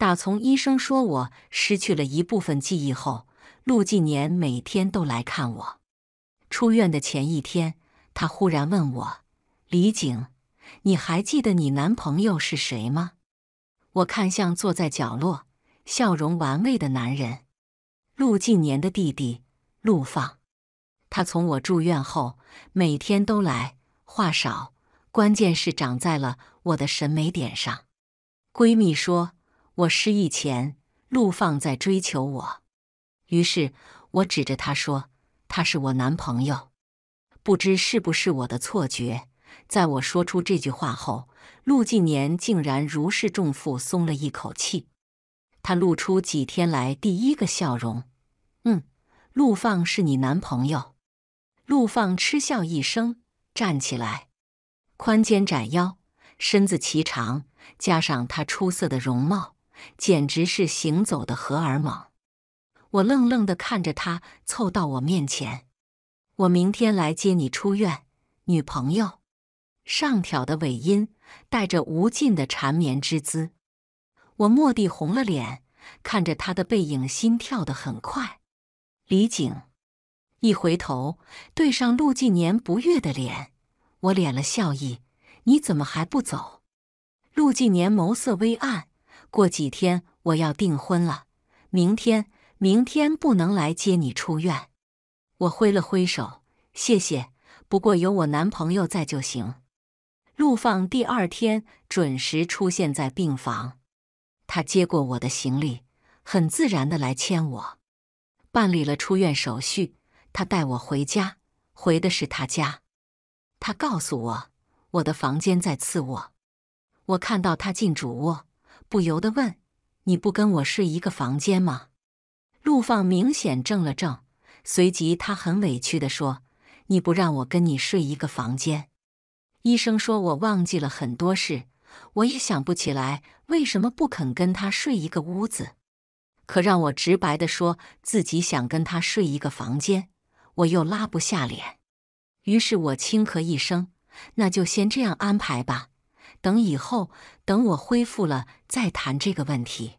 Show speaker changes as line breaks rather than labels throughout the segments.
打从医生说我失去了一部分记忆后，陆晋年每天都来看我。出院的前一天，他忽然问我：“李景，你还记得你男朋友是谁吗？”我看向坐在角落、笑容玩味的男人——陆晋年的弟弟陆放。他从我住院后每天都来，话少，关键是长在了我的审美点上。闺蜜说。我失忆前，陆放在追求我，于是我指着他说：“他是我男朋友。”不知是不是我的错觉，在我说出这句话后，陆晋年竟然如释重负，松了一口气。他露出几天来第一个笑容：“嗯，陆放是你男朋友。”陆放嗤笑一声，站起来，宽肩窄腰，身子颀长，加上他出色的容貌。简直是行走的荷尔蒙！我愣愣的看着他凑到我面前，我明天来接你出院，女朋友。上挑的尾音带着无尽的缠绵之姿，我蓦地红了脸，看着他的背影，心跳的很快。李景一回头，对上陆继年不悦的脸，我敛了笑意：“你怎么还不走？”陆继年眸色微暗。过几天我要订婚了，明天明天不能来接你出院。我挥了挥手，谢谢。不过有我男朋友在就行。陆放第二天准时出现在病房，他接过我的行李，很自然的来牵我，办理了出院手续。他带我回家，回的是他家。他告诉我，我的房间在次卧。我看到他进主卧。不由得问：“你不跟我睡一个房间吗？”陆放明显怔了怔，随即他很委屈的说：“你不让我跟你睡一个房间。”医生说我忘记了很多事，我也想不起来为什么不肯跟他睡一个屋子。可让我直白的说自己想跟他睡一个房间，我又拉不下脸。于是我轻咳一声：“那就先这样安排吧。”等以后，等我恢复了再谈这个问题。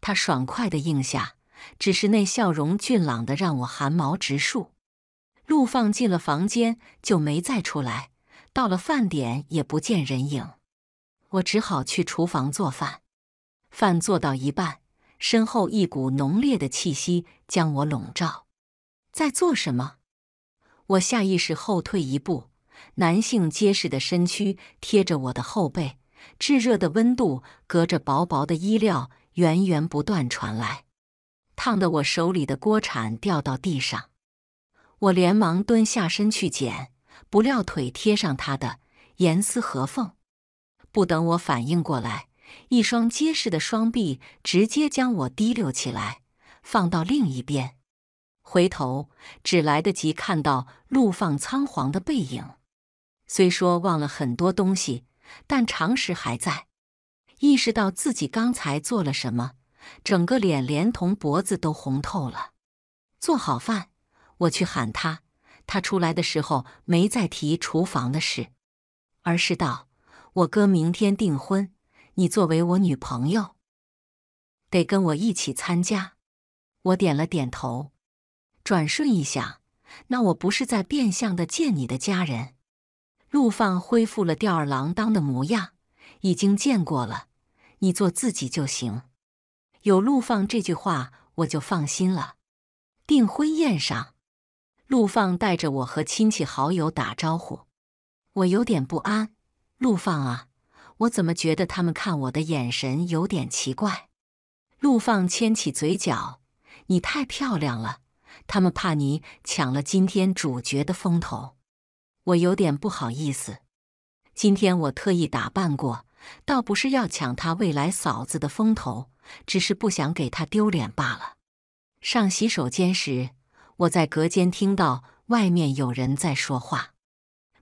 他爽快的应下，只是那笑容俊朗的让我汗毛直竖。陆放进了房间就没再出来，到了饭点也不见人影，我只好去厨房做饭。饭做到一半，身后一股浓烈的气息将我笼罩。在做什么？我下意识后退一步。男性结实的身躯贴着我的后背，炙热的温度隔着薄薄的衣料源源不断传来，烫得我手里的锅铲掉到地上。我连忙蹲下身去捡，不料腿贴上他的严丝合缝，不等我反应过来，一双结实的双臂直接将我提溜起来，放到另一边。回头只来得及看到陆放仓皇的背影。虽说忘了很多东西，但常识还在。意识到自己刚才做了什么，整个脸连同脖子都红透了。做好饭，我去喊他。他出来的时候没再提厨房的事，而是道：“我哥明天订婚，你作为我女朋友，得跟我一起参加。”我点了点头。转瞬一想，那我不是在变相的见你的家人？陆放恢复了吊儿郎当的模样，已经见过了，你做自己就行。有陆放这句话，我就放心了。订婚宴上，陆放带着我和亲戚好友打招呼，我有点不安。陆放啊，我怎么觉得他们看我的眼神有点奇怪？陆放牵起嘴角，你太漂亮了，他们怕你抢了今天主角的风头。我有点不好意思，今天我特意打扮过，倒不是要抢他未来嫂子的风头，只是不想给他丢脸罢了。上洗手间时，我在隔间听到外面有人在说话。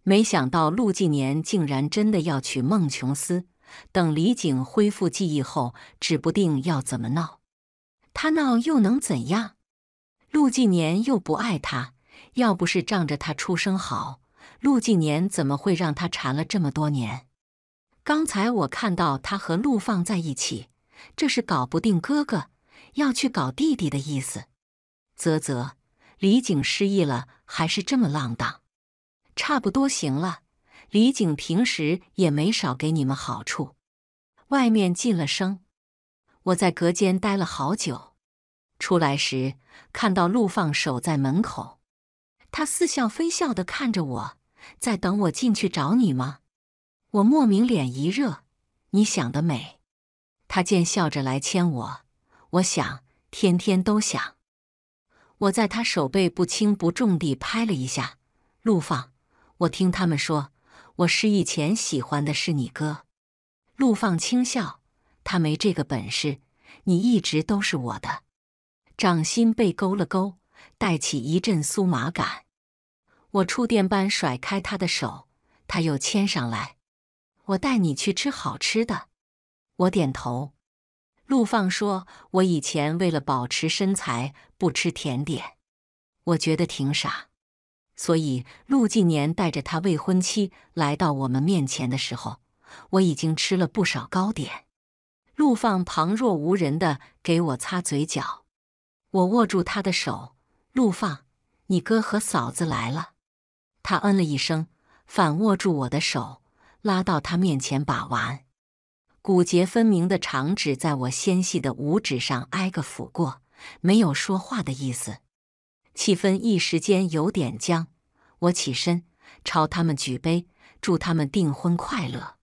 没想到陆纪年竟然真的要娶孟琼斯，等李景恢复记忆后，指不定要怎么闹。他闹又能怎样？陆纪年又不爱他，要不是仗着他出生好。陆晋年怎么会让他缠了这么多年？刚才我看到他和陆放在一起，这是搞不定哥哥，要去搞弟弟的意思。啧啧，李景失忆了，还是这么浪荡。差不多行了，李景平时也没少给你们好处。外面进了声，我在隔间待了好久，出来时看到陆放守在门口。他似笑非笑的看着我，在等我进去找你吗？我莫名脸一热，你想得美。他见笑着来牵我，我想天天都想。我在他手背不轻不重地拍了一下。陆放，我听他们说，我失忆前喜欢的是你哥。陆放轻笑，他没这个本事，你一直都是我的。掌心被勾了勾。带起一阵酥麻感，我触电般甩开他的手，他又牵上来。我带你去吃好吃的。我点头。陆放说：“我以前为了保持身材不吃甜点，我觉得挺傻。”所以陆晋年带着他未婚妻来到我们面前的时候，我已经吃了不少糕点。陆放旁若无人地给我擦嘴角，我握住他的手。陆放，你哥和嫂子来了。他嗯了一声，反握住我的手，拉到他面前把玩，骨节分明的长指在我纤细的五指上挨个抚过，没有说话的意思。气氛一时间有点僵。我起身朝他们举杯，祝他们订婚快乐。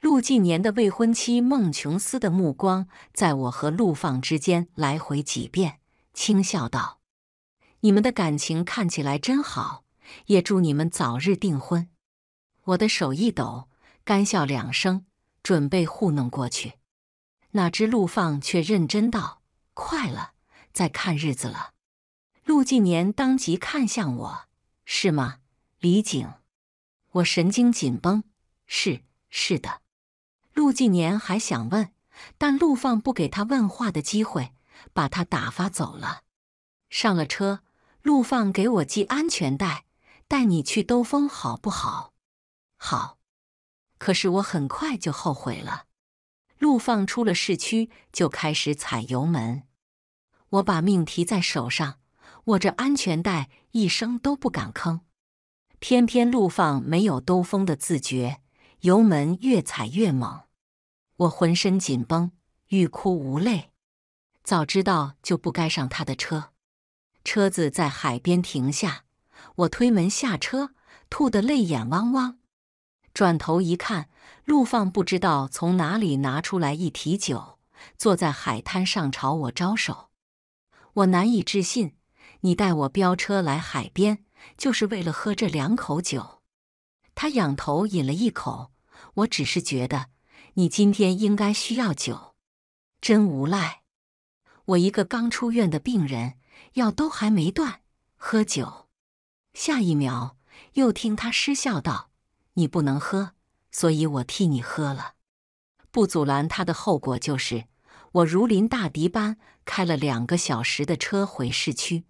陆晋年的未婚妻孟琼斯的目光在我和陆放之间来回几遍，轻笑道。你们的感情看起来真好，也祝你们早日订婚。我的手一抖，干笑两声，准备糊弄过去。哪知陆放却认真道：“快了，在看日子了。”陆继年当即看向我：“是吗，李景？”我神经紧绷：“是，是的。”陆继年还想问，但陆放不给他问话的机会，把他打发走了。上了车。陆放给我系安全带，带你去兜风好不好？好。可是我很快就后悔了。陆放出了市区就开始踩油门，我把命提在手上，握着安全带一声都不敢吭。偏偏陆放没有兜风的自觉，油门越踩越猛，我浑身紧绷，欲哭无泪。早知道就不该上他的车。车子在海边停下，我推门下车，吐得泪眼汪汪。转头一看，陆放不知道从哪里拿出来一提酒，坐在海滩上朝我招手。我难以置信，你带我飙车来海边，就是为了喝这两口酒？他仰头饮了一口。我只是觉得，你今天应该需要酒。真无赖！我一个刚出院的病人。药都还没断，喝酒。下一秒，又听他失笑道：“你不能喝，所以我替你喝了。”不阻拦他的后果就是，我如临大敌般开了两个小时的车回市区。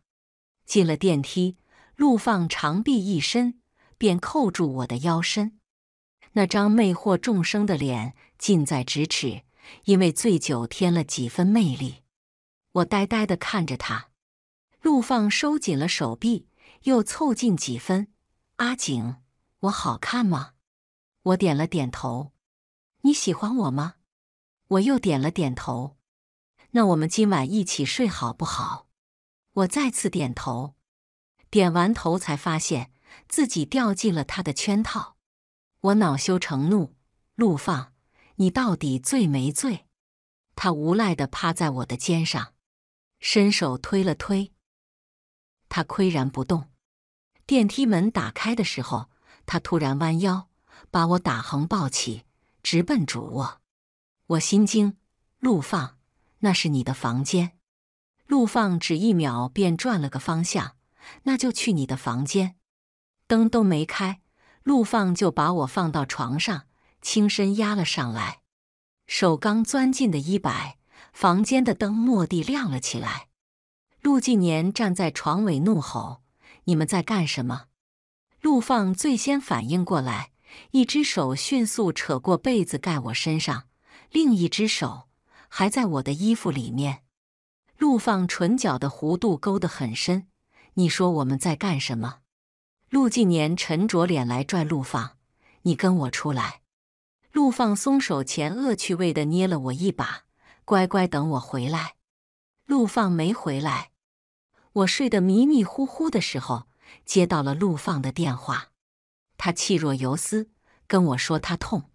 进了电梯，陆放长臂一伸，便扣住我的腰身。那张魅惑众生的脸近在咫尺，因为醉酒添了几分魅力。我呆呆地看着他。陆放收紧了手臂，又凑近几分。“阿景，我好看吗？”我点了点头。“你喜欢我吗？”我又点了点头。“那我们今晚一起睡好不好？”我再次点头。点完头才发现自己掉进了他的圈套。我恼羞成怒：“陆放，你到底醉没醉？”他无赖的趴在我的肩上，伸手推了推。他岿然不动。电梯门打开的时候，他突然弯腰把我打横抱起，直奔主卧。我心惊，陆放，那是你的房间。陆放只一秒便转了个方向，那就去你的房间。灯都没开，陆放就把我放到床上，轻身压了上来。手刚钻进的衣摆，房间的灯蓦地亮了起来。陆晋年站在床尾怒吼：“你们在干什么？”陆放最先反应过来，一只手迅速扯过被子盖我身上，另一只手还在我的衣服里面。陆放唇角的弧度勾得很深。你说我们在干什么？陆晋年沉着脸来拽陆放：“你跟我出来。”陆放松手前恶趣味的捏了我一把：“乖乖等我回来。”陆放没回来，我睡得迷迷糊糊的时候，接到了陆放的电话，他气若游丝，跟我说他痛，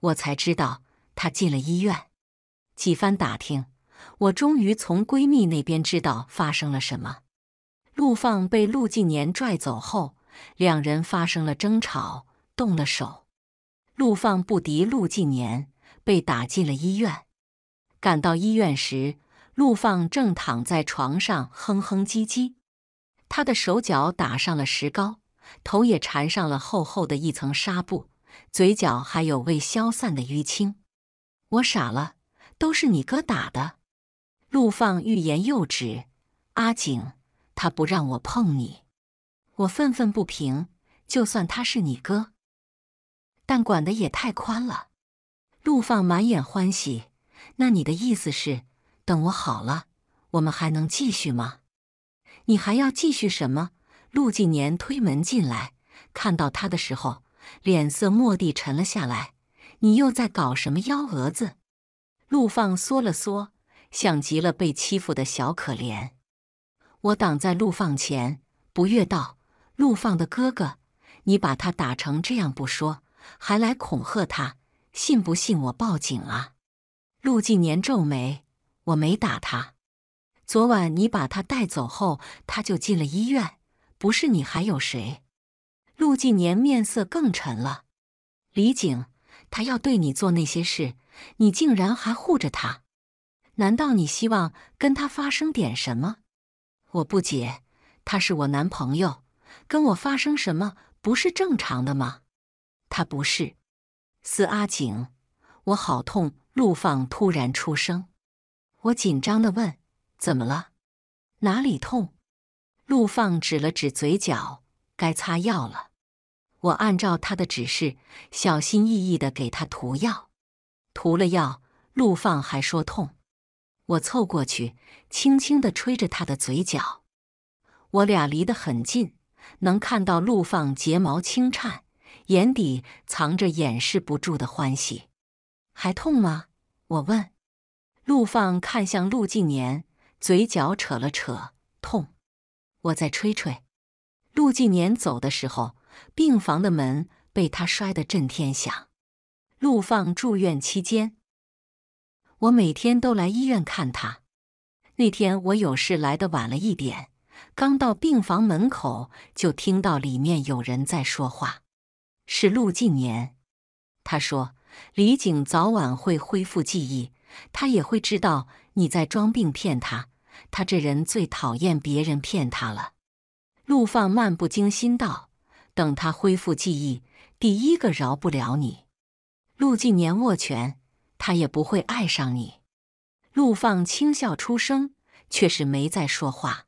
我才知道他进了医院。几番打听，我终于从闺蜜那边知道发生了什么。陆放被陆晋年拽走后，两人发生了争吵，动了手，陆放不敌陆晋年，被打进了医院。赶到医院时。陆放正躺在床上哼哼唧唧，他的手脚打上了石膏，头也缠上了厚厚的一层纱布，嘴角还有未消散的淤青。我傻了，都是你哥打的。陆放欲言又止。阿景，他不让我碰你。我愤愤不平，就算他是你哥，但管的也太宽了。陆放满眼欢喜。那你的意思是？等我好了，我们还能继续吗？你还要继续什么？陆晋年推门进来，看到他的时候，脸色蓦地沉了下来。你又在搞什么幺蛾子？陆放缩了缩，像极了被欺负的小可怜。我挡在陆放前，不悦道：“陆放的哥哥，你把他打成这样不说，还来恐吓他，信不信我报警啊？”陆晋年皱眉。我没打他。昨晚你把他带走后，他就进了医院，不是你还有谁？陆晋年面色更沉了。李景，他要对你做那些事，你竟然还护着他？难道你希望跟他发生点什么？我不解，他是我男朋友，跟我发生什么不是正常的吗？他不是。四阿景，我好痛。陆放突然出声。我紧张的问：“怎么了？哪里痛？”陆放指了指嘴角，“该擦药了。”我按照他的指示，小心翼翼的给他涂药。涂了药，陆放还说痛。我凑过去，轻轻的吹着他的嘴角。我俩离得很近，能看到陆放睫毛轻颤，眼底藏着掩饰不住的欢喜。还痛吗？我问。陆放看向陆晋年，嘴角扯了扯，痛。我再吹吹。陆晋年走的时候，病房的门被他摔得震天响。陆放住院期间，我每天都来医院看他。那天我有事来的晚了一点，刚到病房门口就听到里面有人在说话，是陆晋年。他说：“李景早晚会恢复记忆。”他也会知道你在装病骗他，他这人最讨厌别人骗他了。陆放漫不经心道：“等他恢复记忆，第一个饶不了你。”陆晋年握拳，他也不会爱上你。陆放轻笑出声，却是没再说话。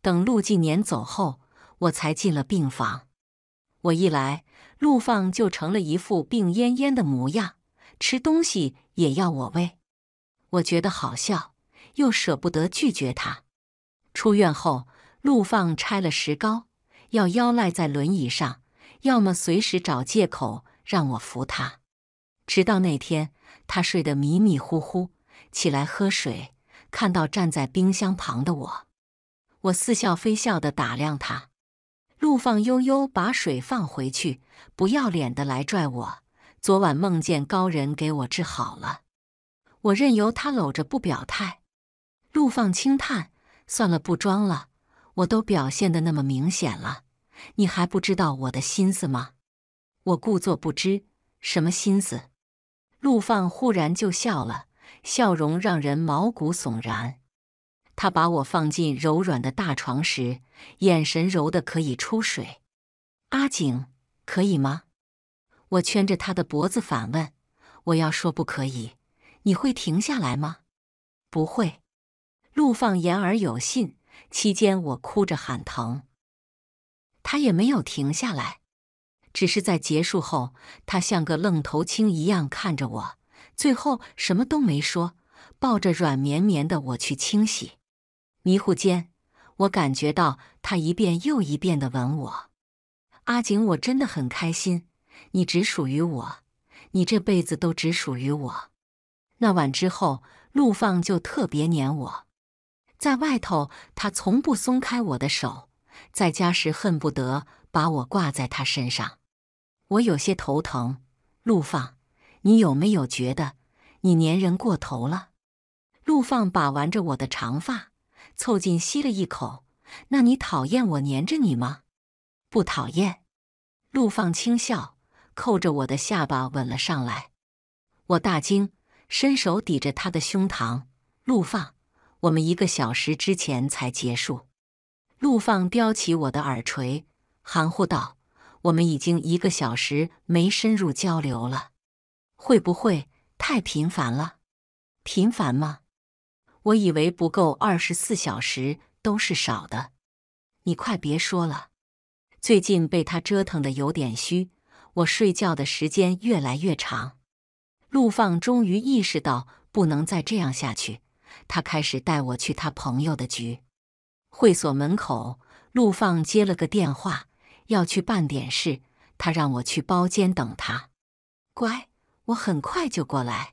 等陆晋年走后，我才进了病房。我一来，陆放就成了一副病恹恹的模样，吃东西也要我喂。我觉得好笑，又舍不得拒绝他。出院后，陆放拆了石膏，要腰赖在轮椅上，要么随时找借口让我扶他。直到那天，他睡得迷迷糊糊，起来喝水，看到站在冰箱旁的我，我似笑非笑地打量他。陆放悠悠把水放回去，不要脸的来拽我。昨晚梦见高人给我治好了。我任由他搂着不表态，陆放轻叹：“算了，不装了，我都表现的那么明显了，你还不知道我的心思吗？”我故作不知：“什么心思？”陆放忽然就笑了，笑容让人毛骨悚然。他把我放进柔软的大床时，眼神柔得可以出水。“阿景，可以吗？”我圈着他的脖子反问：“我要说不可以。”你会停下来吗？不会。陆放言而有信。期间我哭着喊疼，他也没有停下来，只是在结束后，他像个愣头青一样看着我，最后什么都没说，抱着软绵绵的我去清洗。迷糊间，我感觉到他一遍又一遍的吻我。阿景，我真的很开心，你只属于我，你这辈子都只属于我。那晚之后，陆放就特别黏我。在外头，他从不松开我的手；在家时，恨不得把我挂在他身上。我有些头疼，陆放，你有没有觉得你粘人过头了？陆放把玩着我的长发，凑近吸了一口。那你讨厌我粘着你吗？不讨厌。陆放轻笑，扣着我的下巴吻了上来。我大惊。伸手抵着他的胸膛，陆放，我们一个小时之前才结束。陆放叼起我的耳垂，含糊道：“我们已经一个小时没深入交流了，会不会太频繁了？频繁吗？我以为不够二十四小时都是少的。你快别说了，最近被他折腾的有点虚，我睡觉的时间越来越长。”陆放终于意识到不能再这样下去，他开始带我去他朋友的局。会所门口，陆放接了个电话，要去办点事，他让我去包间等他。乖，我很快就过来。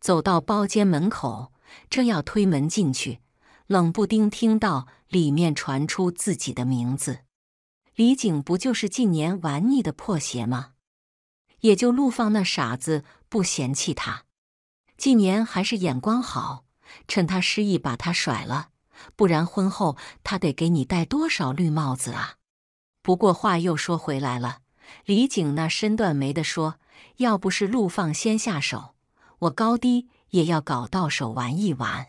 走到包间门口，正要推门进去，冷不丁听到里面传出自己的名字。李景不就是近年玩腻的破鞋吗？也就陆放那傻子不嫌弃他，纪年还是眼光好，趁他失忆把他甩了，不然婚后他得给你戴多少绿帽子啊！不过话又说回来了，李景那身段没得说，要不是陆放先下手，我高低也要搞到手玩一玩，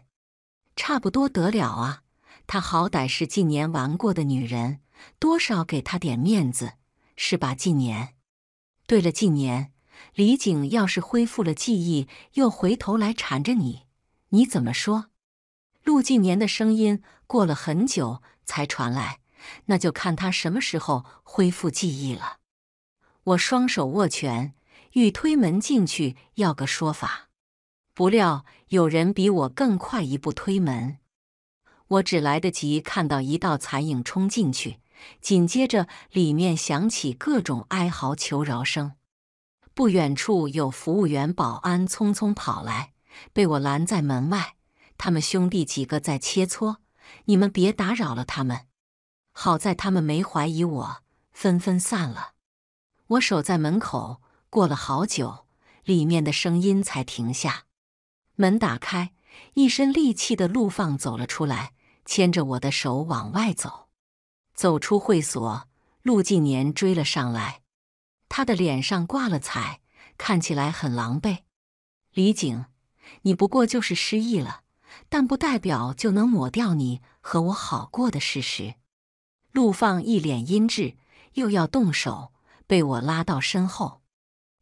差不多得了啊！他好歹是纪年玩过的女人，多少给他点面子，是吧，纪年？对了，近年李景要是恢复了记忆，又回头来缠着你，你怎么说？陆晋年的声音过了很久才传来，那就看他什么时候恢复记忆了。我双手握拳，欲推门进去要个说法，不料有人比我更快一步推门，我只来得及看到一道残影冲进去。紧接着，里面响起各种哀嚎求饶声。不远处有服务员、保安匆匆跑来，被我拦在门外。他们兄弟几个在切磋，你们别打扰了他们。好在他们没怀疑我，纷纷散了。我守在门口，过了好久，里面的声音才停下。门打开，一身戾气的陆放走了出来，牵着我的手往外走。走出会所，陆纪年追了上来，他的脸上挂了彩，看起来很狼狈。李景，你不过就是失忆了，但不代表就能抹掉你和我好过的事实。陆放一脸阴鸷，又要动手，被我拉到身后。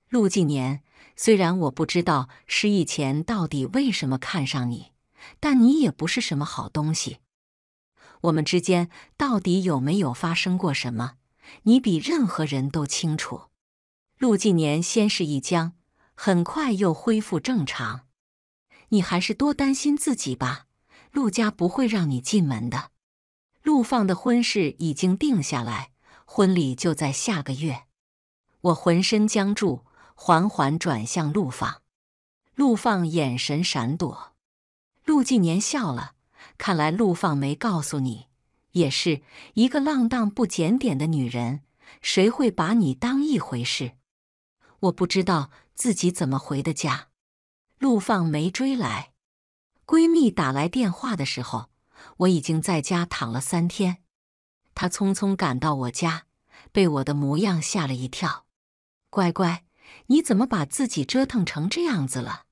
陆纪年，虽然我不知道失忆前到底为什么看上你，但你也不是什么好东西。我们之间到底有没有发生过什么？你比任何人都清楚。陆纪年先是一僵，很快又恢复正常。你还是多担心自己吧，陆家不会让你进门的。陆放的婚事已经定下来，婚礼就在下个月。我浑身僵住，缓缓转向陆放。陆放眼神闪躲。陆纪年笑了。看来陆放没告诉你，也是一个浪荡不检点的女人，谁会把你当一回事？我不知道自己怎么回的家，陆放没追来。闺蜜打来电话的时候，我已经在家躺了三天。她匆匆赶到我家，被我的模样吓了一跳。乖乖，你怎么把自己折腾成这样子了？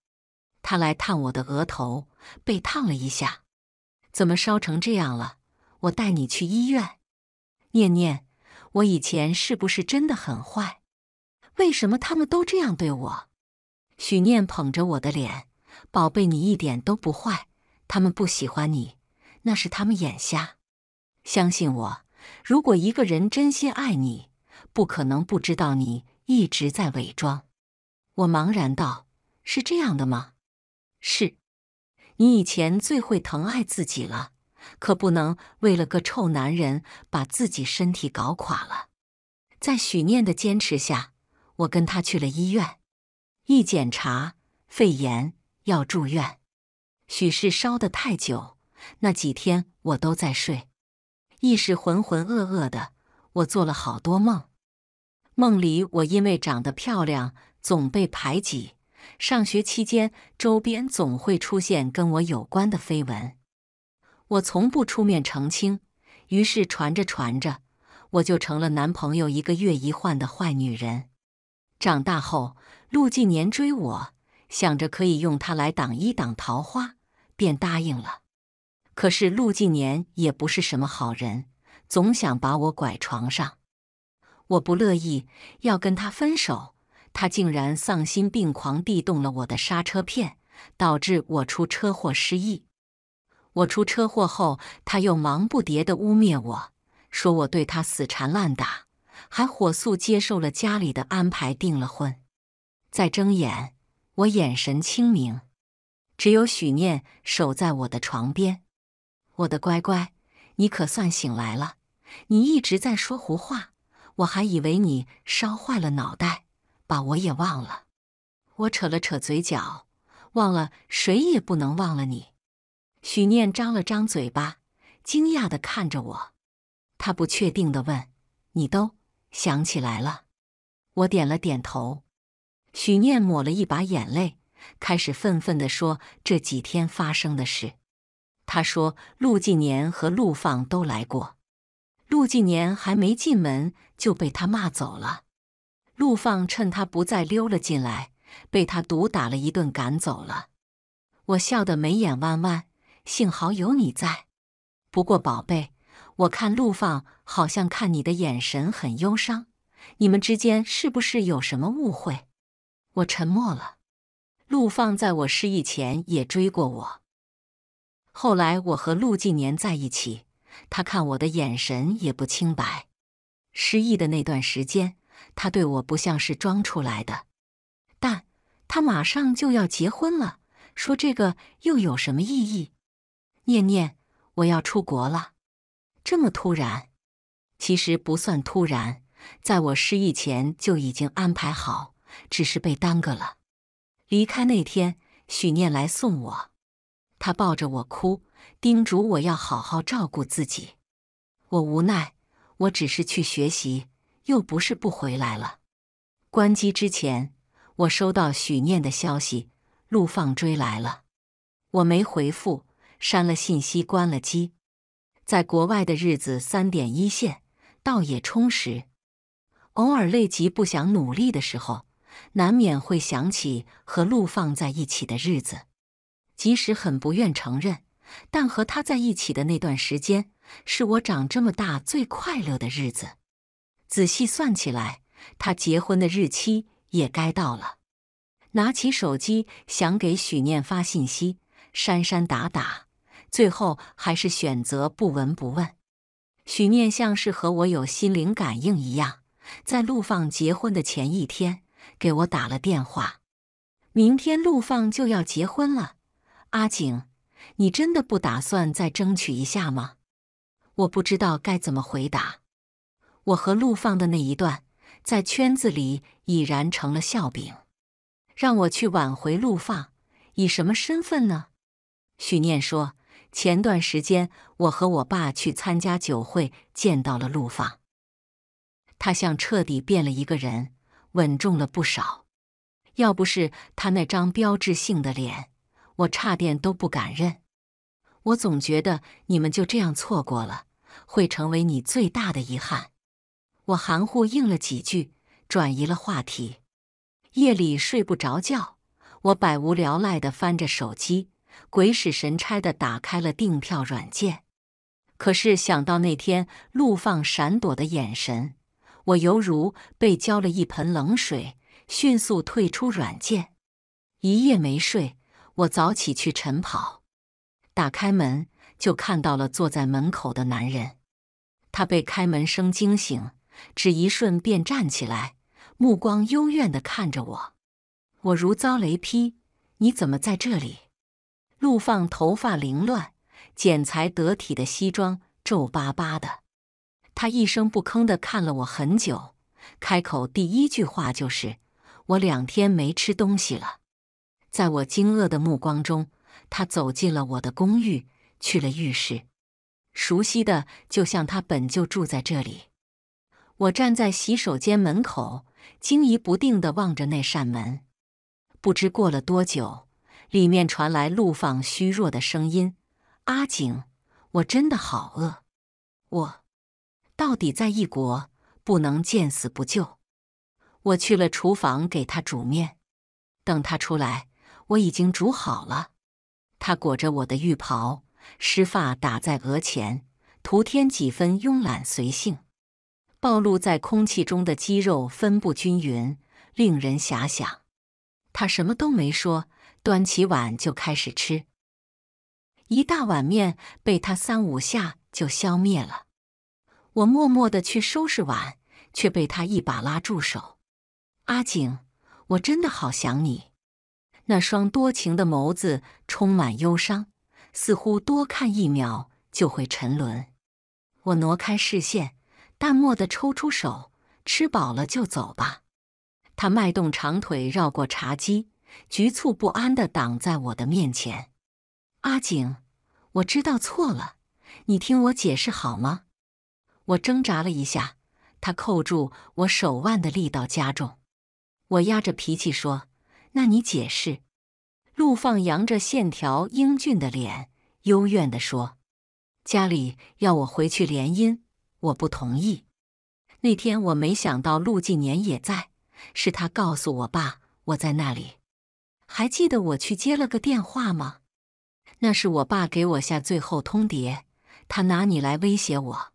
她来烫我的额头，被烫了一下。怎么烧成这样了？我带你去医院。念念，我以前是不是真的很坏？为什么他们都这样对我？许念捧着我的脸，宝贝，你一点都不坏。他们不喜欢你，那是他们眼瞎。相信我，如果一个人真心爱你，不可能不知道你一直在伪装。我茫然道：“是这样的吗？”是。你以前最会疼爱自己了，可不能为了个臭男人把自己身体搞垮了。在许念的坚持下，我跟他去了医院。一检查，肺炎，要住院。许氏烧得太久，那几天我都在睡，意识浑浑噩噩的。我做了好多梦，梦里我因为长得漂亮，总被排挤。上学期间，周边总会出现跟我有关的绯闻，我从不出面澄清，于是传着传着，我就成了男朋友一个月一换的坏女人。长大后，陆晋年追我，想着可以用他来挡一挡桃花，便答应了。可是陆晋年也不是什么好人，总想把我拐床上，我不乐意，要跟他分手。他竟然丧心病狂地动了我的刹车片，导致我出车祸失忆。我出车祸后，他又忙不迭地污蔑我说我对他死缠烂打，还火速接受了家里的安排订了婚。再睁眼，我眼神清明，只有许念守在我的床边。我的乖乖，你可算醒来了！你一直在说胡话，我还以为你烧坏了脑袋。把我也忘了，我扯了扯嘴角，忘了谁也不能忘了你。许念张了张嘴巴，惊讶的看着我，他不确定的问：“你都想起来了？”我点了点头。许念抹了一把眼泪，开始愤愤的说这几天发生的事。他说：“陆晋年和陆放都来过，陆晋年还没进门就被他骂走了。”陆放趁他不在溜了进来，被他毒打了一顿，赶走了。我笑得眉眼弯弯，幸好有你在。不过，宝贝，我看陆放好像看你的眼神很忧伤，你们之间是不是有什么误会？我沉默了。陆放在我失忆前也追过我，后来我和陆纪年在一起，他看我的眼神也不清白。失忆的那段时间。他对我不像是装出来的，但他马上就要结婚了，说这个又有什么意义？念念，我要出国了，这么突然？其实不算突然，在我失忆前就已经安排好，只是被耽搁了。离开那天，许念来送我，他抱着我哭，叮嘱我要好好照顾自己。我无奈，我只是去学习。又不是不回来了。关机之前，我收到许念的消息，陆放追来了，我没回复，删了信息，关了机。在国外的日子，三点一线，倒也充实。偶尔累极不想努力的时候，难免会想起和陆放在一起的日子。即使很不愿承认，但和他在一起的那段时间，是我长这么大最快乐的日子。仔细算起来，他结婚的日期也该到了。拿起手机想给许念发信息，删删打打，最后还是选择不闻不问。许念像是和我有心灵感应一样，在陆放结婚的前一天给我打了电话：“明天陆放就要结婚了，阿景，你真的不打算再争取一下吗？”我不知道该怎么回答。我和陆放的那一段，在圈子里已然成了笑柄。让我去挽回陆放，以什么身份呢？许念说：“前段时间，我和我爸去参加酒会，见到了陆放。他像彻底变了一个人，稳重了不少。要不是他那张标志性的脸，我差点都不敢认。我总觉得你们就这样错过了，会成为你最大的遗憾。”我含糊应了几句，转移了话题。夜里睡不着觉，我百无聊赖地翻着手机，鬼使神差地打开了订票软件。可是想到那天陆放闪躲的眼神，我犹如被浇了一盆冷水，迅速退出软件。一夜没睡，我早起去晨跑，打开门就看到了坐在门口的男人。他被开门声惊醒。只一瞬便站起来，目光幽怨地看着我。我如遭雷劈，你怎么在这里？陆放头发凌乱，剪裁得体的西装皱巴巴的。他一声不吭地看了我很久，开口第一句话就是：“我两天没吃东西了。”在我惊愕的目光中，他走进了我的公寓，去了浴室，熟悉的，就像他本就住在这里。我站在洗手间门口，惊疑不定地望着那扇门。不知过了多久，里面传来陆放虚弱的声音：“阿景，我真的好饿。”我到底在异国，不能见死不救。我去了厨房给他煮面，等他出来，我已经煮好了。他裹着我的浴袍，湿发打在额前，徒添几分慵懒随性。暴露在空气中的肌肉分布均匀，令人遐想。他什么都没说，端起碗就开始吃。一大碗面被他三五下就消灭了。我默默地去收拾碗，却被他一把拉住手：“阿景，我真的好想你。”那双多情的眸子充满忧伤，似乎多看一秒就会沉沦。我挪开视线。淡漠地抽出手，吃饱了就走吧。他迈动长腿绕过茶几，局促不安地挡在我的面前。阿景，我知道错了，你听我解释好吗？我挣扎了一下，他扣住我手腕的力道加重。我压着脾气说：“那你解释。”陆放扬着线条英俊的脸，幽怨地说：“家里要我回去联姻。”我不同意。那天我没想到陆晋年也在，是他告诉我爸我在那里。还记得我去接了个电话吗？那是我爸给我下最后通牒，他拿你来威胁我。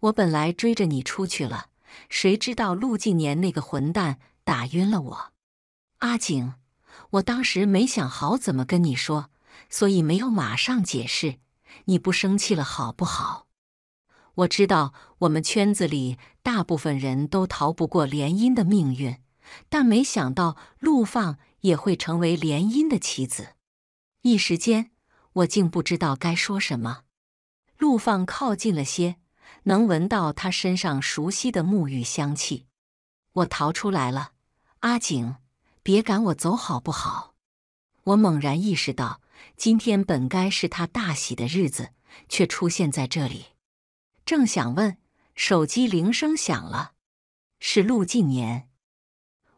我本来追着你出去了，谁知道陆晋年那个混蛋打晕了我。阿景，我当时没想好怎么跟你说，所以没有马上解释。你不生气了好不好？我知道我们圈子里大部分人都逃不过联姻的命运，但没想到陆放也会成为联姻的棋子。一时间，我竟不知道该说什么。陆放靠近了些，能闻到他身上熟悉的沐浴香气。我逃出来了，阿景，别赶我走好不好？我猛然意识到，今天本该是他大喜的日子，却出现在这里。正想问，手机铃声响了，是陆晋年。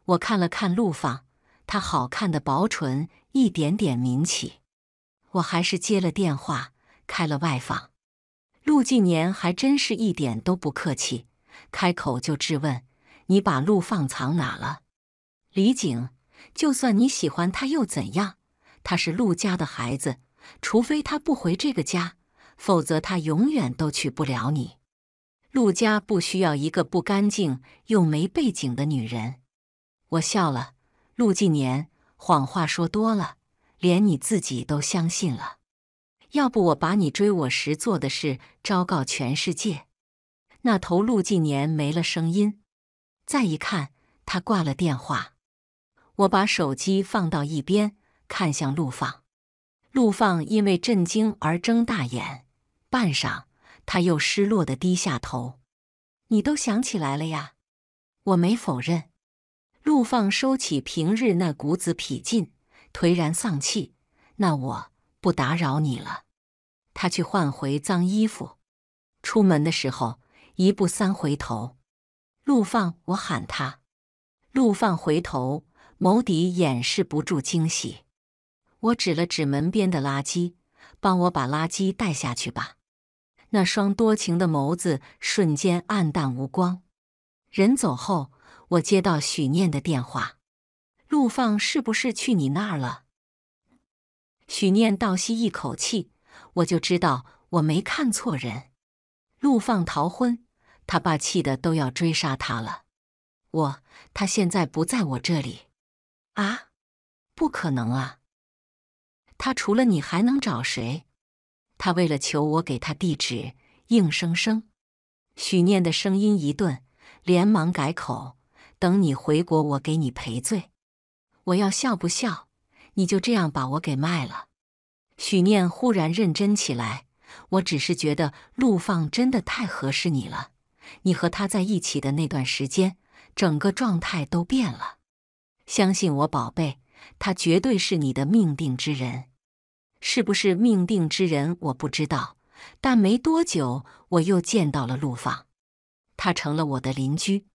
我看了看陆放，他好看的薄唇一点点抿起，我还是接了电话，开了外放。陆晋年还真是一点都不客气，开口就质问：“你把陆放藏哪了？”李景，就算你喜欢他又怎样？他是陆家的孩子，除非他不回这个家。否则他永远都娶不了你。陆家不需要一个不干净又没背景的女人。我笑了。陆纪年，谎话说多了，连你自己都相信了。要不我把你追我时做的事昭告全世界？那头陆纪年没了声音。再一看，他挂了电话。我把手机放到一边，看向陆放。陆放因为震惊而睁大眼。半晌，他又失落的低下头。你都想起来了呀？我没否认。陆放收起平日那股子痞劲，颓然丧气。那我不打扰你了。他去换回脏衣服。出门的时候，一步三回头。陆放，我喊他。陆放回头，眸底掩饰不住惊喜。我指了指门边的垃圾，帮我把垃圾带下去吧。那双多情的眸子瞬间黯淡无光。人走后，我接到许念的电话：“陆放是不是去你那儿了？”许念倒吸一口气：“我就知道我没看错人。陆放逃婚，他爸气得都要追杀他了。我，他现在不在我这里啊？不可能啊！他除了你还能找谁？”他为了求我给他地址，硬生生。许念的声音一顿，连忙改口：“等你回国，我给你赔罪。我要笑不笑，你就这样把我给卖了。”许念忽然认真起来：“我只是觉得陆放真的太合适你了。你和他在一起的那段时间，整个状态都变了。相信我，宝贝，他绝对是你的命定之人。”是不是命定之人，我不知道。但没多久，我又见到了陆放，他成了我的邻居。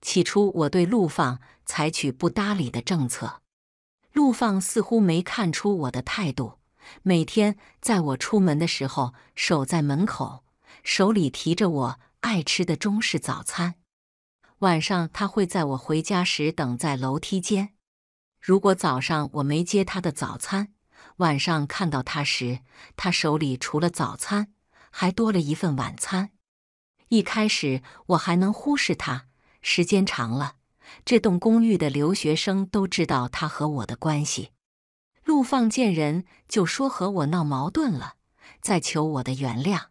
起初，我对陆放采取不搭理的政策。陆放似乎没看出我的态度，每天在我出门的时候守在门口，手里提着我爱吃的中式早餐。晚上，他会在我回家时等在楼梯间。如果早上我没接他的早餐，晚上看到他时，他手里除了早餐，还多了一份晚餐。一开始我还能忽视他，时间长了，这栋公寓的留学生都知道他和我的关系。陆放见人就说和我闹矛盾了，再求我的原谅。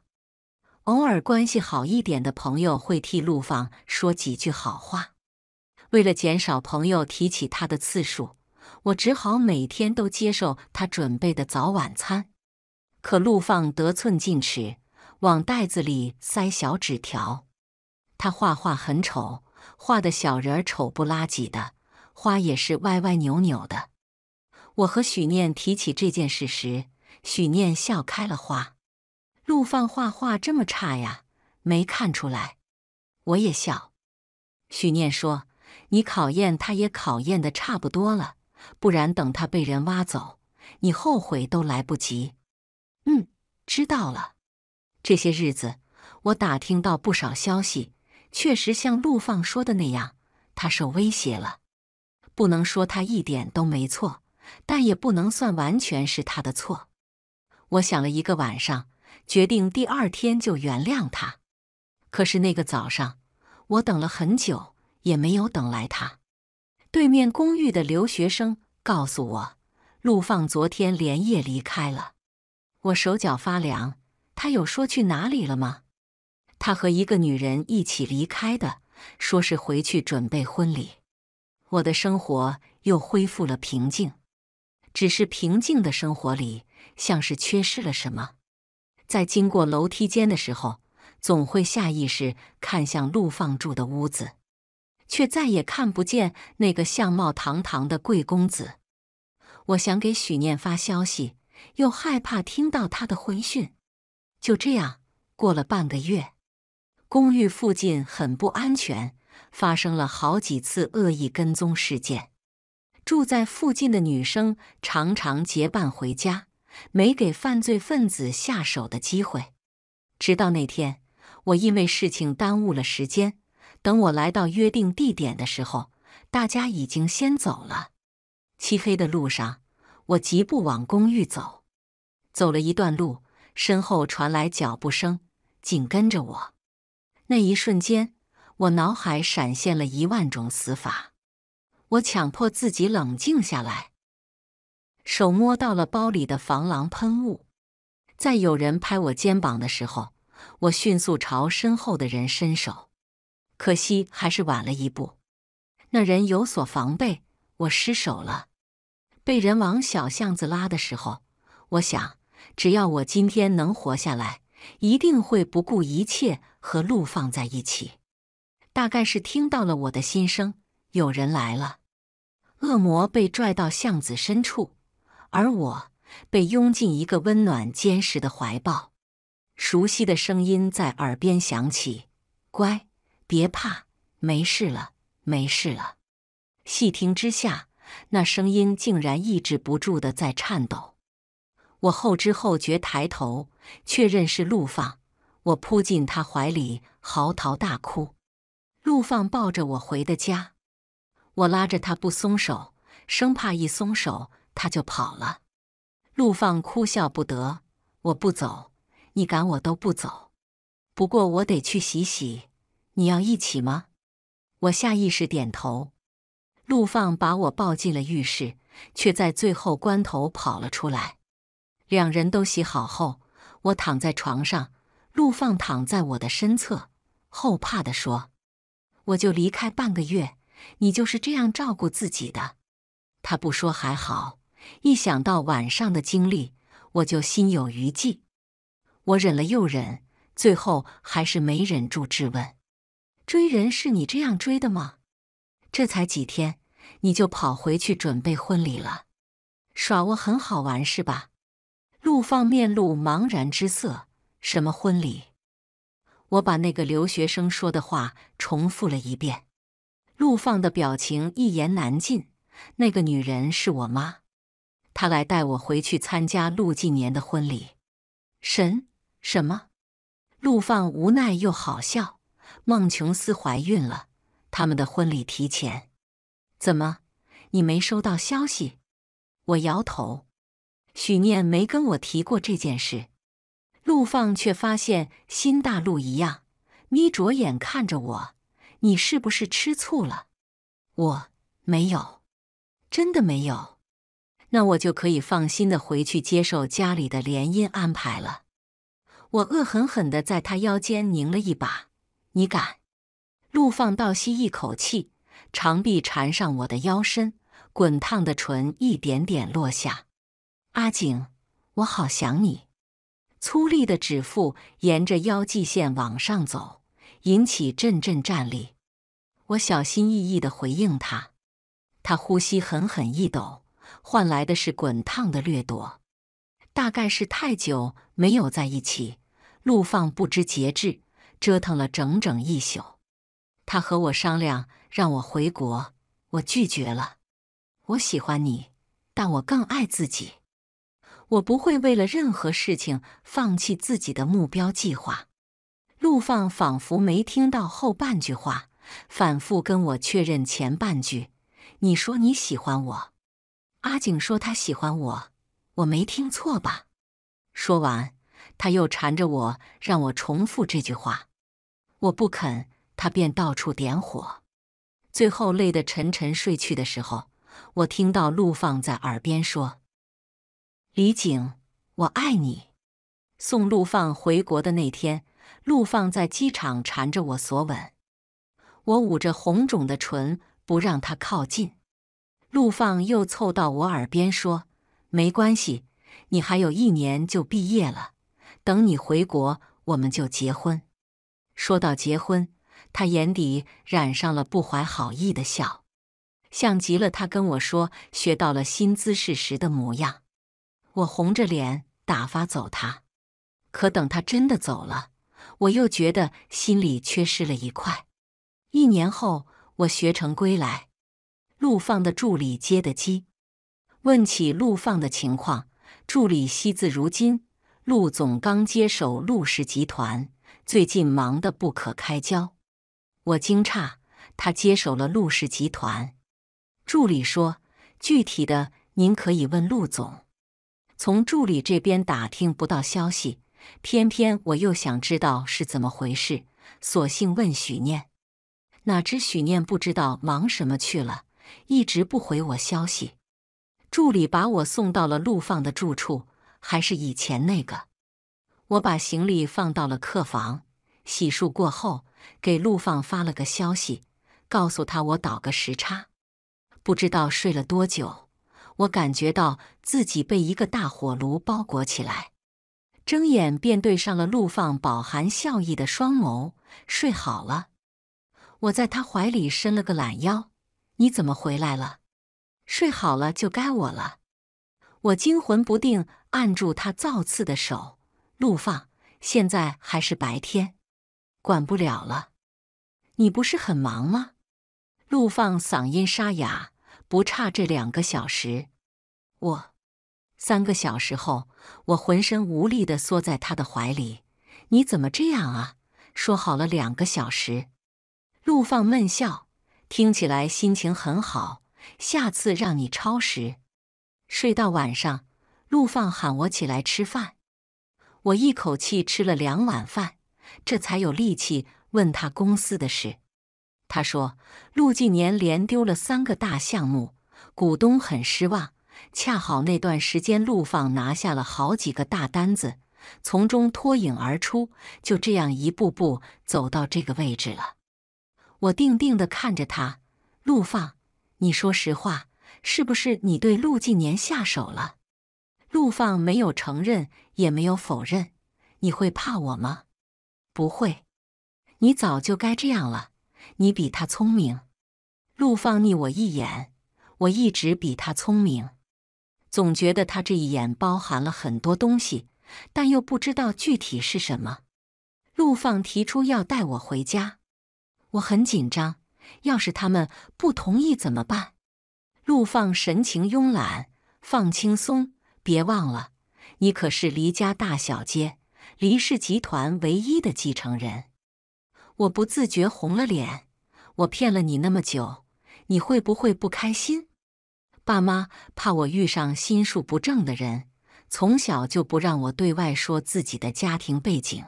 偶尔关系好一点的朋友会替陆放说几句好话，为了减少朋友提起他的次数。我只好每天都接受他准备的早晚餐，可陆放得寸进尺，往袋子里塞小纸条。他画画很丑，画的小人丑不拉几的，花也是歪歪扭扭的。我和许念提起这件事时，许念笑开了花。陆放画画这么差呀？没看出来。我也笑。许念说：“你考验他，也考验的差不多了。”不然，等他被人挖走，你后悔都来不及。嗯，知道了。这些日子，我打听到不少消息，确实像陆放说的那样，他受威胁了。不能说他一点都没错，但也不能算完全是他的错。我想了一个晚上，决定第二天就原谅他。可是那个早上，我等了很久，也没有等来他。对面公寓的留学生告诉我，陆放昨天连夜离开了。我手脚发凉。他有说去哪里了吗？他和一个女人一起离开的，说是回去准备婚礼。我的生活又恢复了平静，只是平静的生活里像是缺失了什么。在经过楼梯间的时候，总会下意识看向陆放住的屋子。却再也看不见那个相貌堂堂的贵公子。我想给许念发消息，又害怕听到他的回讯。就这样过了半个月，公寓附近很不安全，发生了好几次恶意跟踪事件。住在附近的女生常常结伴回家，没给犯罪分子下手的机会。直到那天，我因为事情耽误了时间。等我来到约定地点的时候，大家已经先走了。漆黑的路上，我疾步往公寓走。走了一段路，身后传来脚步声，紧跟着我。那一瞬间，我脑海闪现了一万种死法。我强迫自己冷静下来，手摸到了包里的防狼喷雾。在有人拍我肩膀的时候，我迅速朝身后的人伸手。可惜还是晚了一步。那人有所防备，我失手了。被人往小巷子拉的时候，我想，只要我今天能活下来，一定会不顾一切和陆放在一起。大概是听到了我的心声，有人来了。恶魔被拽到巷子深处，而我被拥进一个温暖坚实的怀抱。熟悉的声音在耳边响起：“乖。”别怕，没事了，没事了。细听之下，那声音竟然抑制不住的在颤抖。我后知后觉抬头，确认是陆放。我扑进他怀里，嚎啕大哭。陆放抱着我回的家，我拉着他不松手，生怕一松手他就跑了。陆放哭笑不得：“我不走，你赶我都不走。不过我得去洗洗。”你要一起吗？我下意识点头。陆放把我抱进了浴室，却在最后关头跑了出来。两人都洗好后，我躺在床上，陆放躺在我的身侧，后怕的说：“我就离开半个月，你就是这样照顾自己的。”他不说还好，一想到晚上的经历，我就心有余悸。我忍了又忍，最后还是没忍住质问。追人是你这样追的吗？这才几天，你就跑回去准备婚礼了？耍我很好玩是吧？陆放面露茫然之色。什么婚礼？我把那个留学生说的话重复了一遍。陆放的表情一言难尽。那个女人是我妈，她来带我回去参加陆纪年的婚礼。神什么？陆放无奈又好笑。孟琼斯怀孕了，他们的婚礼提前。怎么，你没收到消息？我摇头。许念没跟我提过这件事。陆放却发现新大陆一样，眯着眼看着我：“你是不是吃醋了？”我没有，真的没有。那我就可以放心的回去接受家里的联姻安排了。我恶狠狠的在他腰间拧了一把。你敢？陆放倒吸一口气，长臂缠上我的腰身，滚烫的唇一点点落下。阿景，我好想你。粗粝的指腹沿着腰际线往上走，引起阵阵战栗。我小心翼翼地回应他，他呼吸狠狠一抖，换来的是滚烫的掠夺。大概是太久没有在一起，陆放不知节制。折腾了整整一宿，他和我商量让我回国，我拒绝了。我喜欢你，但我更爱自己。我不会为了任何事情放弃自己的目标计划。陆放仿佛没听到后半句话，反复跟我确认前半句：“你说你喜欢我？”阿景说他喜欢我，我没听错吧？说完。他又缠着我，让我重复这句话，我不肯，他便到处点火。最后累得沉沉睡去的时候，我听到陆放在耳边说：“李景，我爱你。”送陆放回国的那天，陆放在机场缠着我索吻，我捂着红肿的唇不让他靠近。陆放又凑到我耳边说：“没关系，你还有一年就毕业了。”等你回国，我们就结婚。说到结婚，他眼底染上了不怀好意的笑，像极了他跟我说学到了新姿势时的模样。我红着脸打发走他，可等他真的走了，我又觉得心里缺失了一块。一年后，我学成归来，陆放的助理接的机，问起陆放的情况，助理惜字如金。陆总刚接手陆氏集团，最近忙得不可开交。我惊诧，他接手了陆氏集团。助理说：“具体的，您可以问陆总。”从助理这边打听不到消息，偏偏我又想知道是怎么回事，索性问许念。哪知许念不知道忙什么去了，一直不回我消息。助理把我送到了陆放的住处。还是以前那个。我把行李放到了客房，洗漱过后，给陆放发了个消息，告诉他我倒个时差。不知道睡了多久，我感觉到自己被一个大火炉包裹起来，睁眼便对上了陆放饱含笑意的双眸。睡好了，我在他怀里伸了个懒腰。你怎么回来了？睡好了就该我了。我惊魂不定。按住他造次的手，陆放，现在还是白天，管不了了。你不是很忙吗？陆放嗓音沙哑，不差这两个小时。我三个小时后，我浑身无力的缩在他的怀里。你怎么这样啊？说好了两个小时。陆放闷笑，听起来心情很好。下次让你超时，睡到晚上。陆放喊我起来吃饭，我一口气吃了两碗饭，这才有力气问他公司的事。他说：“陆继年连丢了三个大项目，股东很失望。恰好那段时间，陆放拿下了好几个大单子，从中脱颖而出，就这样一步步走到这个位置了。”我定定的看着他，陆放，你说实话，是不是你对陆继年下手了？陆放没有承认，也没有否认。你会怕我吗？不会，你早就该这样了。你比他聪明。陆放睨我一眼，我一直比他聪明。总觉得他这一眼包含了很多东西，但又不知道具体是什么。陆放提出要带我回家，我很紧张。要是他们不同意怎么办？陆放神情慵懒，放轻松。别忘了，你可是黎家大小姐，黎氏集团唯一的继承人。我不自觉红了脸。我骗了你那么久，你会不会不开心？爸妈怕我遇上心术不正的人，从小就不让我对外说自己的家庭背景，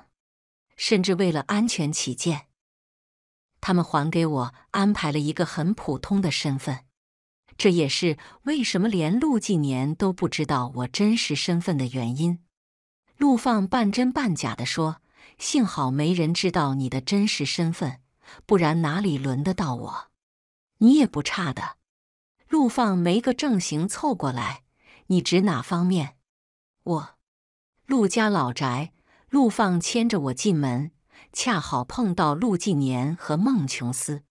甚至为了安全起见，他们还给我安排了一个很普通的身份。这也是为什么连陆纪年都不知道我真实身份的原因。陆放半真半假的说：“幸好没人知道你的真实身份，不然哪里轮得到我？你也不差的。”陆放没个正形，凑过来：“你指哪方面？”我。陆家老宅，陆放牵着我进门，恰好碰到陆纪年和孟琼斯。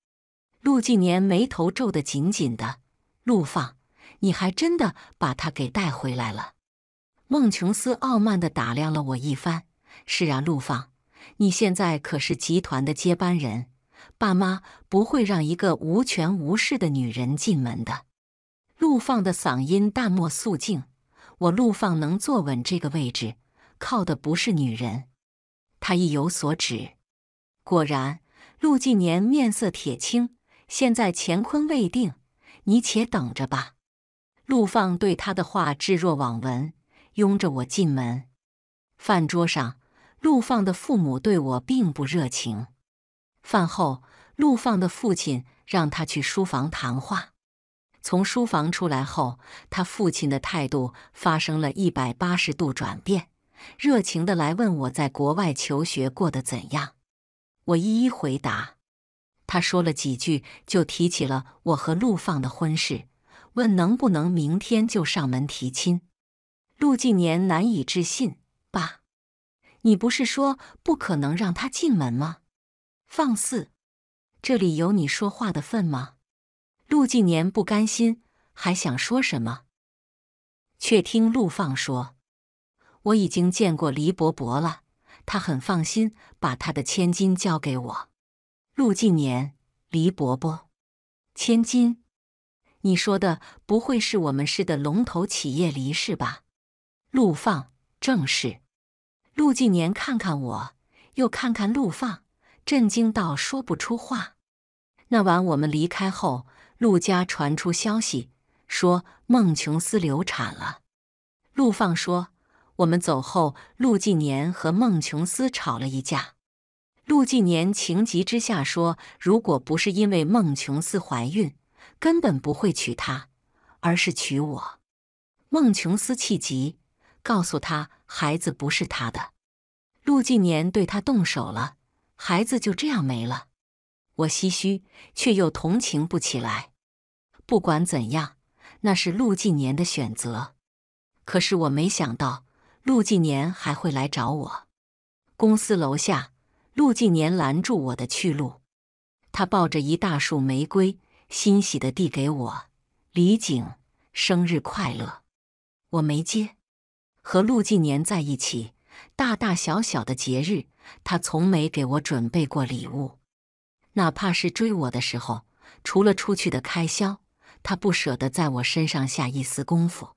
陆纪年眉头皱得紧紧的。陆放，你还真的把他给带回来了。孟琼斯傲慢的打量了我一番。是啊，陆放，你现在可是集团的接班人，爸妈不会让一个无权无势的女人进门的。陆放的嗓音淡漠肃静。我陆放能坐稳这个位置，靠的不是女人。他意有所指。果然，陆晋年面色铁青。现在乾坤未定。你且等着吧，陆放对他的话置若罔闻，拥着我进门。饭桌上，陆放的父母对我并不热情。饭后，陆放的父亲让他去书房谈话。从书房出来后，他父亲的态度发生了一百八十度转变，热情地来问我在国外求学过得怎样。我一一回答。他说了几句，就提起了我和陆放的婚事，问能不能明天就上门提亲。陆继年难以置信：“爸，你不是说不可能让他进门吗？”放肆！这里有你说话的份吗？陆继年不甘心，还想说什么，却听陆放说：“我已经见过黎伯伯了，他很放心把他的千金交给我。”陆晋年，黎伯伯，千金，你说的不会是我们市的龙头企业黎氏吧？陆放，正是。陆晋年看看我，又看看陆放，震惊到说不出话。那晚我们离开后，陆家传出消息，说孟琼斯流产了。陆放说，我们走后，陆晋年和孟琼斯吵了一架。陆晋年情急之下说：“如果不是因为孟琼斯怀孕，根本不会娶她，而是娶我。”孟琼斯气急，告诉他：“孩子不是他的。”陆晋年对他动手了，孩子就这样没了。我唏嘘，却又同情不起来。不管怎样，那是陆晋年的选择。可是我没想到，陆晋年还会来找我。公司楼下。陆晋年拦住我的去路，他抱着一大束玫瑰，欣喜地递给我：“李景，生日快乐！”我没接。和陆晋年在一起，大大小小的节日，他从没给我准备过礼物，哪怕是追我的时候，除了出去的开销，他不舍得在我身上下一丝功夫。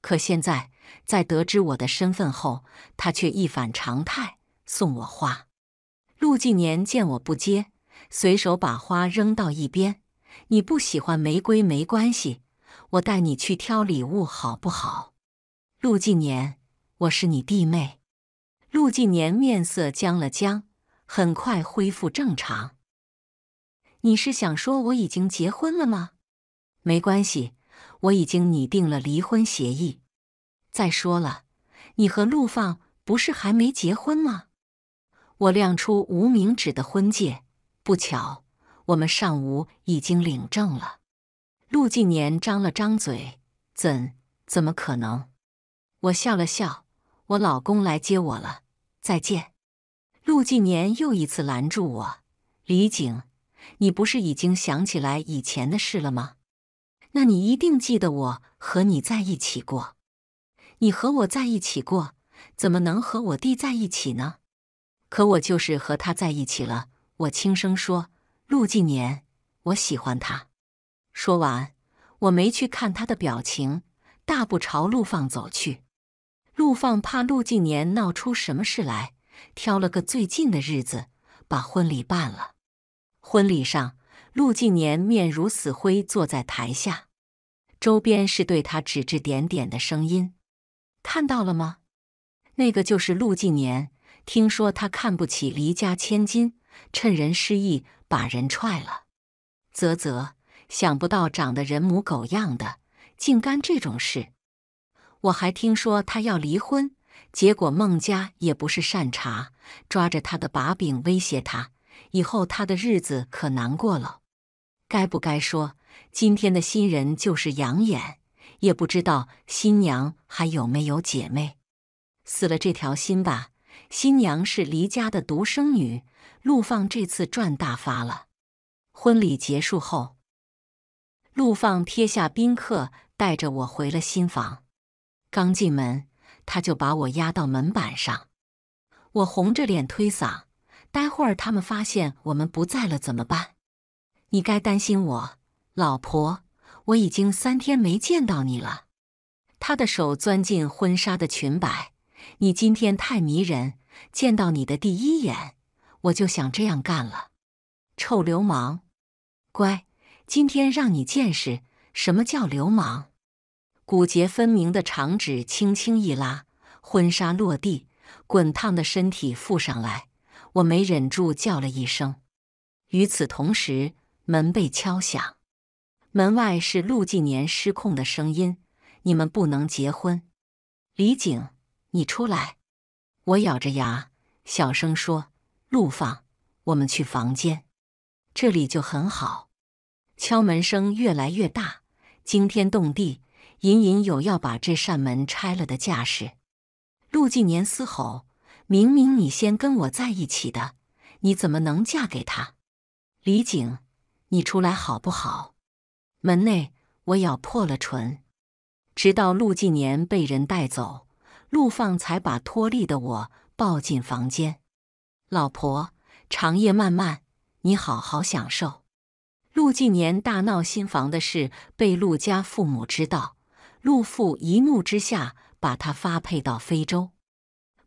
可现在，在得知我的身份后，他却一反常态，送我花。陆晋年见我不接，随手把花扔到一边。你不喜欢玫瑰没关系，我带你去挑礼物好不好？陆晋年，我是你弟妹。陆晋年面色僵了僵，很快恢复正常。你是想说我已经结婚了吗？没关系，我已经拟定了离婚协议。再说了，你和陆放不是还没结婚吗？我亮出无名指的婚戒，不巧，我们上午已经领证了。陆晋年张了张嘴，怎怎么可能？我笑了笑，我老公来接我了，再见。陆晋年又一次拦住我，李景，你不是已经想起来以前的事了吗？那你一定记得我和你在一起过。你和我在一起过，怎么能和我弟在一起呢？可我就是和他在一起了，我轻声说：“陆晋年，我喜欢他。”说完，我没去看他的表情，大步朝陆放走去。陆放怕陆晋年闹出什么事来，挑了个最近的日子把婚礼办了。婚礼上，陆晋年面如死灰，坐在台下，周边是对他指指点点的声音：“看到了吗？那个就是陆晋年。”听说他看不起离家千金，趁人失意把人踹了。啧啧，想不到长得人模狗样的，竟干这种事。我还听说他要离婚，结果孟家也不是善茬，抓着他的把柄威胁他，以后他的日子可难过了。该不该说今天的新人就是养眼？也不知道新娘还有没有姐妹，死了这条心吧。新娘是离家的独生女，陆放这次赚大发了。婚礼结束后，陆放撇下宾客，带着我回了新房。刚进门，他就把我压到门板上。我红着脸推搡，待会儿他们发现我们不在了怎么办？你该担心我，老婆，我已经三天没见到你了。他的手钻进婚纱的裙摆。你今天太迷人，见到你的第一眼，我就想这样干了。臭流氓，乖，今天让你见识什么叫流氓。骨节分明的长指轻轻一拉，婚纱落地，滚烫的身体覆上来，我没忍住叫了一声。与此同时，门被敲响，门外是陆纪年失控的声音：“你们不能结婚，李景。”你出来！我咬着牙，小声说：“陆放，我们去房间，这里就很好。”敲门声越来越大，惊天动地，隐隐有要把这扇门拆了的架势。陆晋年嘶吼：“明明你先跟我在一起的，你怎么能嫁给他？”李景，你出来好不好？门内，我咬破了唇，直到陆晋年被人带走。陆放才把脱力的我抱进房间。老婆，长夜漫漫，你好好享受。陆纪年大闹新房的事被陆家父母知道，陆父一怒之下把他发配到非洲。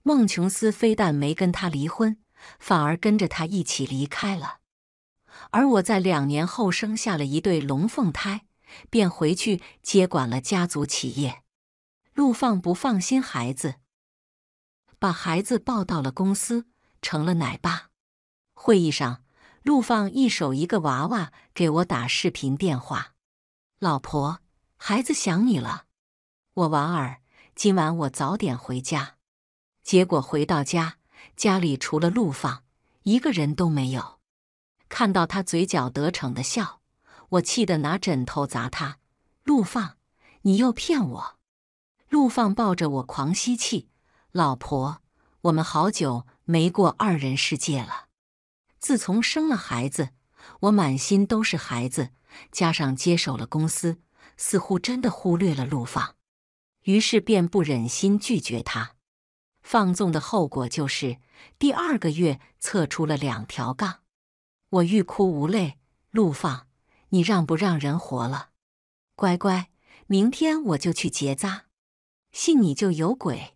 孟琼斯非但没跟他离婚，反而跟着他一起离开了。而我在两年后生下了一对龙凤胎，便回去接管了家族企业。陆放不放心孩子，把孩子抱到了公司，成了奶爸。会议上，陆放一手一个娃娃，给我打视频电话：“老婆，孩子想你了，我娃儿，今晚我早点回家。”结果回到家，家里除了陆放一个人都没有。看到他嘴角得逞的笑，我气得拿枕头砸他：“陆放，你又骗我！”陆放抱着我狂吸气，老婆，我们好久没过二人世界了。自从生了孩子，我满心都是孩子，加上接手了公司，似乎真的忽略了陆放，于是便不忍心拒绝他。放纵的后果就是第二个月测出了两条杠，我欲哭无泪。陆放，你让不让人活了？乖乖，明天我就去结扎。信你就有鬼。